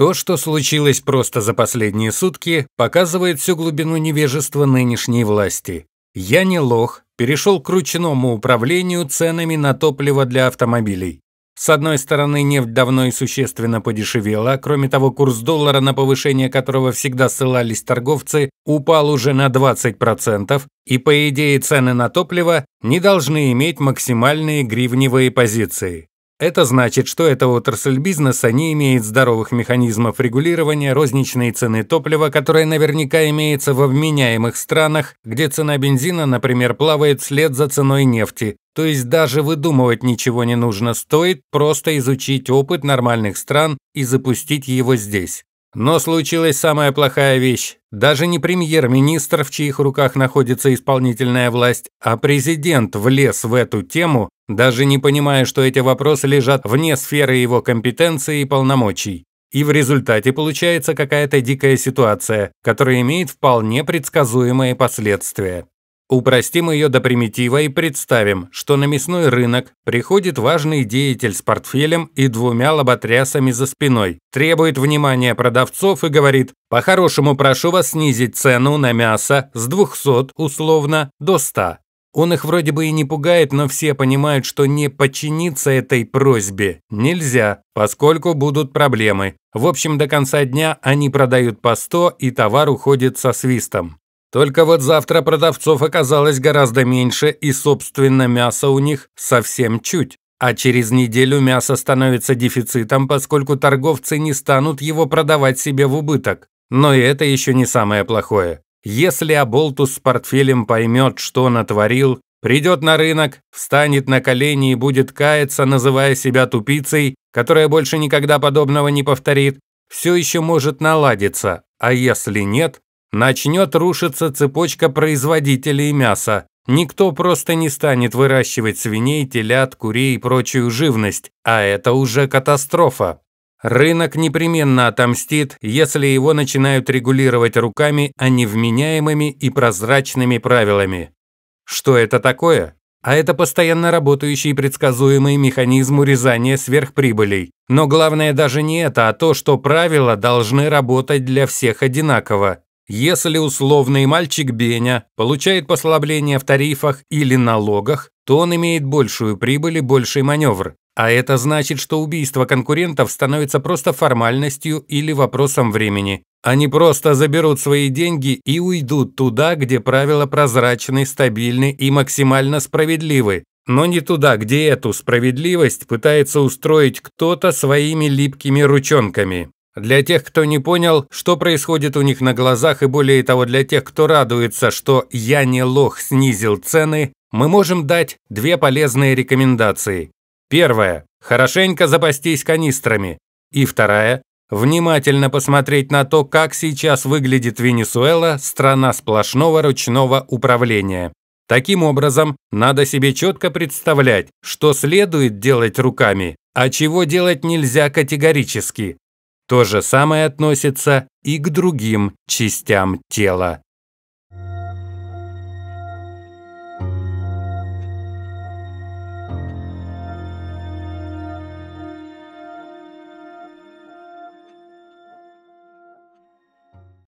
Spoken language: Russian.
То, что случилось просто за последние сутки, показывает всю глубину невежества нынешней власти. Я не лох, перешел к ручному управлению ценами на топливо для автомобилей. С одной стороны, нефть давно и существенно подешевела, кроме того, курс доллара, на повышение которого всегда ссылались торговцы, упал уже на 20%, и по идее цены на топливо не должны иметь максимальные гривневые позиции. Это значит, что эта отрасль бизнеса не имеет здоровых механизмов регулирования розничной цены топлива, которая наверняка имеется во вменяемых странах, где цена бензина, например, плавает вслед за ценой нефти. То есть даже выдумывать ничего не нужно, стоит просто изучить опыт нормальных стран и запустить его здесь. Но случилась самая плохая вещь. Даже не премьер-министр, в чьих руках находится исполнительная власть, а президент влез в эту тему даже не понимая, что эти вопросы лежат вне сферы его компетенции и полномочий. И в результате получается какая-то дикая ситуация, которая имеет вполне предсказуемые последствия. Упростим ее до примитива и представим, что на мясной рынок приходит важный деятель с портфелем и двумя лоботрясами за спиной, требует внимания продавцов и говорит «По-хорошему прошу вас снизить цену на мясо с 200, условно, до 100». Он их вроде бы и не пугает, но все понимают, что не подчиниться этой просьбе нельзя, поскольку будут проблемы. В общем, до конца дня они продают по 100, и товар уходит со свистом. Только вот завтра продавцов оказалось гораздо меньше, и, собственно, мяса у них совсем чуть. А через неделю мясо становится дефицитом, поскольку торговцы не станут его продавать себе в убыток. Но и это еще не самое плохое. Если Аболтус с портфелем поймет, что натворил, придет на рынок, встанет на колени и будет каяться, называя себя тупицей, которая больше никогда подобного не повторит, все еще может наладиться, а если нет, начнет рушиться цепочка производителей мяса. Никто просто не станет выращивать свиней, телят, курей и прочую живность, а это уже катастрофа. Рынок непременно отомстит, если его начинают регулировать руками, а не вменяемыми и прозрачными правилами. Что это такое? А это постоянно работающий предсказуемый механизм урезания сверхприбылей. Но главное даже не это, а то, что правила должны работать для всех одинаково. Если условный мальчик Беня получает послабление в тарифах или налогах, то он имеет большую прибыль и больший маневр. А это значит, что убийство конкурентов становится просто формальностью или вопросом времени. Они просто заберут свои деньги и уйдут туда, где правила прозрачны, стабильны и максимально справедливы, но не туда, где эту справедливость пытается устроить кто-то своими липкими ручонками. Для тех, кто не понял, что происходит у них на глазах, и более того, для тех, кто радуется, что «я не лох» снизил цены, мы можем дать две полезные рекомендации. Первое. Хорошенько запастись канистрами. И второе. Внимательно посмотреть на то, как сейчас выглядит Венесуэла, страна сплошного ручного управления. Таким образом, надо себе четко представлять, что следует делать руками, а чего делать нельзя категорически. То же самое относится и к другим частям тела.